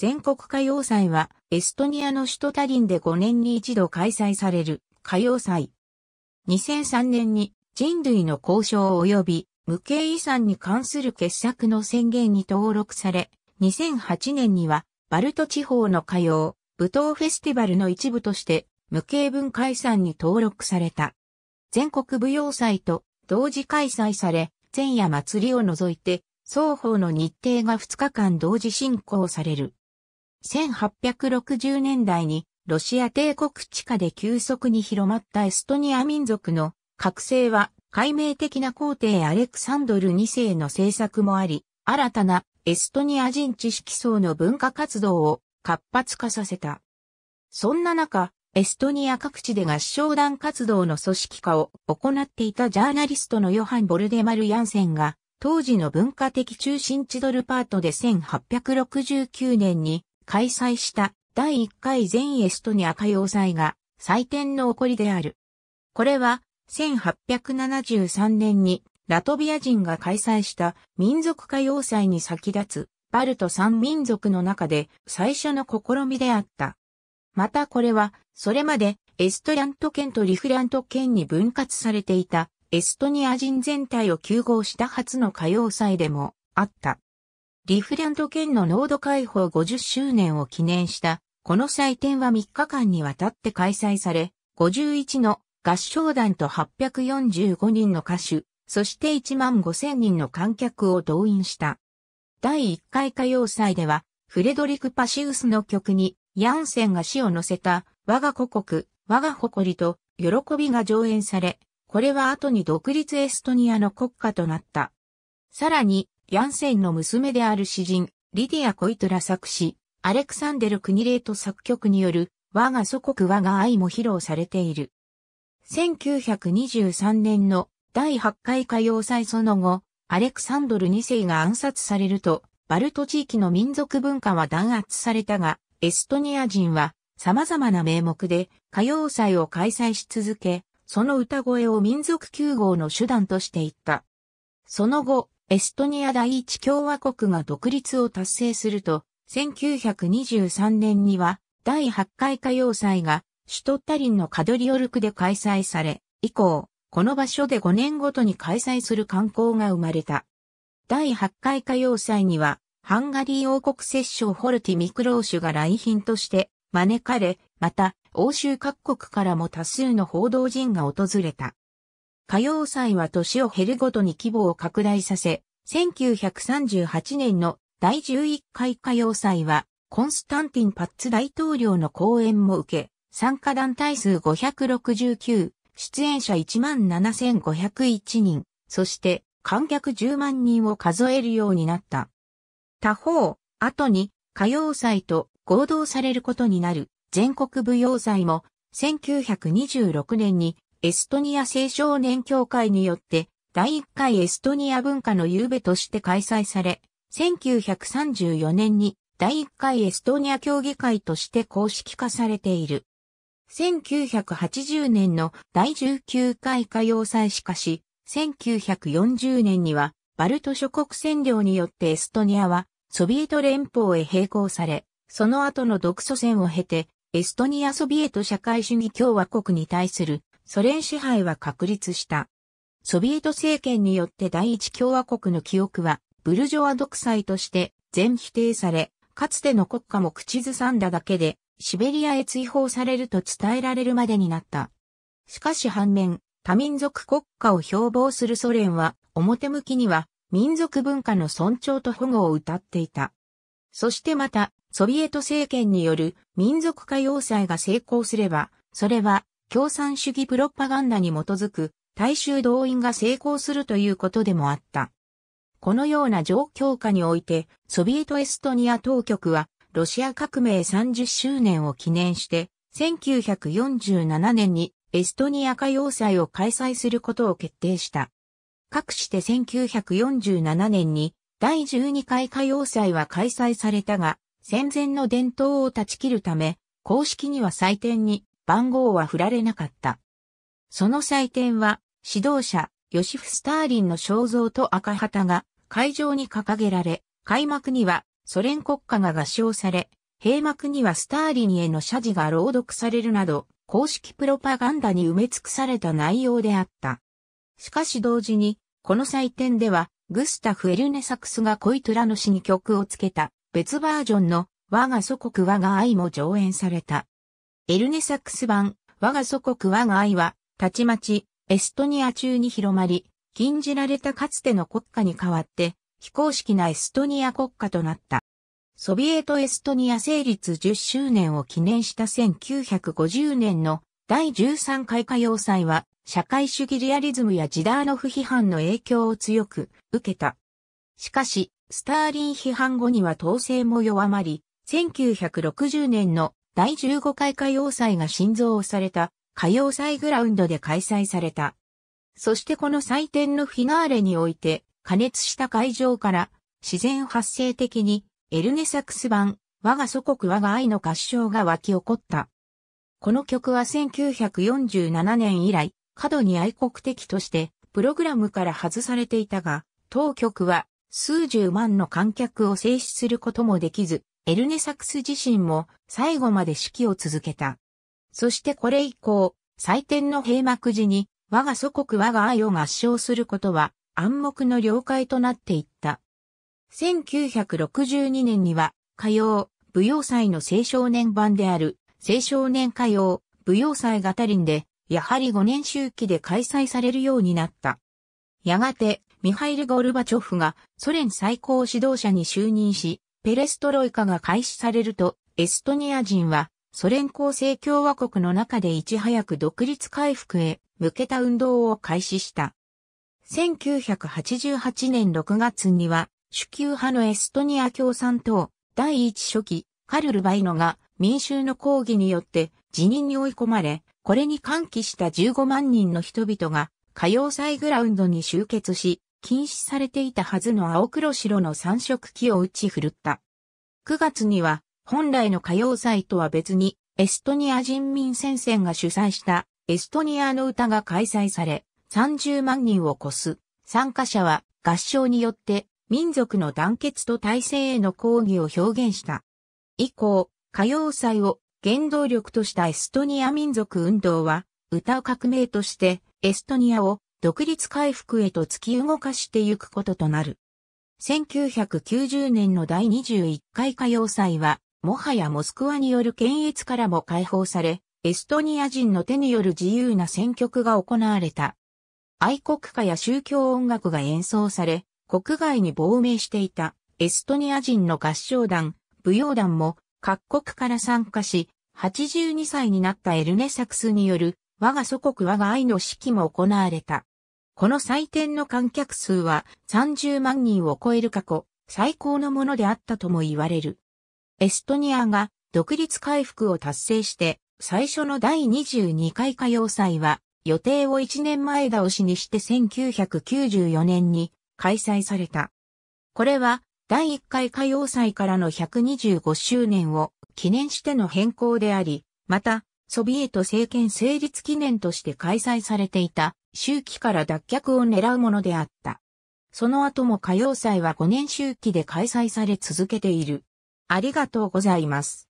全国歌謡祭は、エストニアの首都タリンで5年に一度開催される歌謡祭。2003年に人類の交渉及び無形遺産に関する傑作の宣言に登録され、2008年にはバルト地方の歌謡、舞踏フェスティバルの一部として無形文化遺産に登録された。全国舞踊祭と同時開催され、前夜祭りを除いて、双方の日程が2日間同時進行される。1860年代にロシア帝国地下で急速に広まったエストニア民族の覚醒は解明的な皇帝アレクサンドル2世の政策もあり、新たなエストニア人知識層の文化活動を活発化させた。そんな中、エストニア各地で合唱団活動の組織化を行っていたジャーナリストのヨハン・ボルデマル・ヤンセンが、当時の文化的中心地ドルパートで1869年に開催した第1回全エストニア歌謡祭が祭典の起こりである。これは1873年にラトビア人が開催した民族歌謡祭に先立つバルト3民族の中で最初の試みであった。またこれはそれまでエストラント県とリフラント県に分割されていたエストニア人全体を休合した初の歌謡祭でもあった。リフレンド県の濃度解放50周年を記念した、この祭典は3日間にわたって開催され、51の合唱団と845人の歌手、そして1万5000人の観客を動員した。第1回歌謡祭では、フレドリク・パシウスの曲に、ヤンセンが詩を載せた、我が故国、我が誇りと、喜びが上演され、これは後に独立エストニアの国歌となった。さらに、ヤンセンの娘である詩人、リディア・コイトラ作詞、アレクサンデル・クニレート作曲による、我が祖国我が愛も披露されている。1923年の第8回歌謡祭その後、アレクサンドル2世が暗殺されると、バルト地域の民族文化は弾圧されたが、エストニア人は様々な名目で歌謡祭を開催し続け、その歌声を民族救合の手段としていった。その後、エストニア第一共和国が独立を達成すると、1923年には第8回歌謡祭が首都タリンのカドリオルクで開催され、以降、この場所で5年ごとに開催する観光が生まれた。第8回歌謡祭には、ハンガリー王国摂政ホルティ・ミクローシュが来賓として招かれ、また、欧州各国からも多数の報道陣が訪れた。歌謡祭は年を減るごとに規模を拡大させ、1938年の第11回歌謡祭は、コンスタンティン・パッツ大統領の講演も受け、参加団体数569、出演者17,501人、そして観客10万人を数えるようになった。他方、後に歌謡祭と合同されることになる全国舞踊祭も1926年にエストニア青少年協会によって、第1回エストニア文化の夕べとして開催され、1934年に第1回エストニア協議会として公式化されている。1980年の第19回歌謡祭しかし、1940年にはバルト諸国占領によってエストニアはソビエト連邦へ並行され、その後の独ソ戦を経て、エストニアソビエト社会主義共和国に対するソ連支配は確立した。ソビエト政権によって第一共和国の記憶は、ブルジョア独裁として全否定され、かつての国家も口ずさんだだけで、シベリアへ追放されると伝えられるまでになった。しかし反面、多民族国家を標榜するソ連は、表向きには、民族文化の尊重と保護を謳っていた。そしてまた、ソビエト政権による民族化要塞が成功すれば、それは共産主義プロパガンダに基づく大衆動員が成功するということでもあった。このような状況下において、ソビエトエストニア当局は、ロシア革命30周年を記念して、1947年にエストニア歌謡祭を開催することを決定した。かくして1947年に第12回歌謡祭は開催されたが、戦前の伝統を断ち切るため、公式には祭典に番号は振られなかった。その祭典は、指導者、ヨシフ・スターリンの肖像と赤旗が会場に掲げられ、開幕にはソ連国歌が合唱され、閉幕にはスターリンへの謝辞が朗読されるなど、公式プロパガンダに埋め尽くされた内容であった。しかし同時に、この祭典では、グスタフ・エルネサクスがコイトラの詩に曲をつけた別バージョンの我が祖国我が愛も上演された。エルネサックス版、我が祖国我が愛は、たちまち、エストニア中に広まり、禁じられたかつての国家に代わって、非公式なエストニア国家となった。ソビエトエストニア成立10周年を記念した1950年の第13回歌謡祭は、社会主義リアリズムやジダーノフ批判の影響を強く受けた。しかし、スターリン批判後には統制も弱まり、1960年の第15回歌謡祭が新造された歌謡祭グラウンドで開催された。そしてこの祭典のフィナーレにおいて、加熱した会場から自然発生的にエルネサクス版我が祖国我が愛の合唱が湧き起こった。この曲は1947年以来、過度に愛国的としてプログラムから外されていたが、当局は数十万の観客を制止することもできず、エルネサクス自身も最後まで指揮を続けた。そしてこれ以降、祭典の閉幕時に、我が祖国我が愛を合唱することは暗黙の了解となっていった。1962年には、歌謡、舞踊祭の青少年版である、青少年歌謡、舞踊祭がたりんで、やはり5年周期で開催されるようになった。やがて、ミハイル・ゴルバチョフがソ連最高指導者に就任し、ペレストロイカが開始されると、エストニア人は、ソ連構成共和国の中でいち早く独立回復へ向けた運動を開始した。1988年6月には、主級派のエストニア共産党第一書記カルル・バイノが民衆の抗議によって辞任に追い込まれ、これに歓喜した15万人の人々が歌謡祭グラウンドに集結し、禁止されていたはずの青黒白の三色木を打ち振るった。9月には、本来の歌謡祭とは別に、エストニア人民戦線が主催したエストニアの歌が開催され、30万人を超す参加者は合唱によって民族の団結と体制への抗議を表現した。以降、歌謡祭を原動力としたエストニア民族運動は歌う革命としてエストニアを独立回復へと突き動かしてゆくこととなる。1990年の第21回歌謡祭は、もはやモスクワによる検閲からも解放され、エストニア人の手による自由な選曲が行われた。愛国歌や宗教音楽が演奏され、国外に亡命していたエストニア人の合唱団、舞踊団も各国から参加し、82歳になったエルネサクスによる我が祖国我が愛の式も行われた。この祭典の観客数は30万人を超える過去、最高のものであったとも言われる。エストニアが独立回復を達成して、最初の第22回歌謡祭は、予定を1年前倒しにして1994年に開催された。これは、第1回歌謡祭からの125周年を記念しての変更であり、また、ソビエト政権成立記念として開催されていた、周期から脱却を狙うものであった。その後も歌謡祭は5年周期で開催され続けている。ありがとうございます。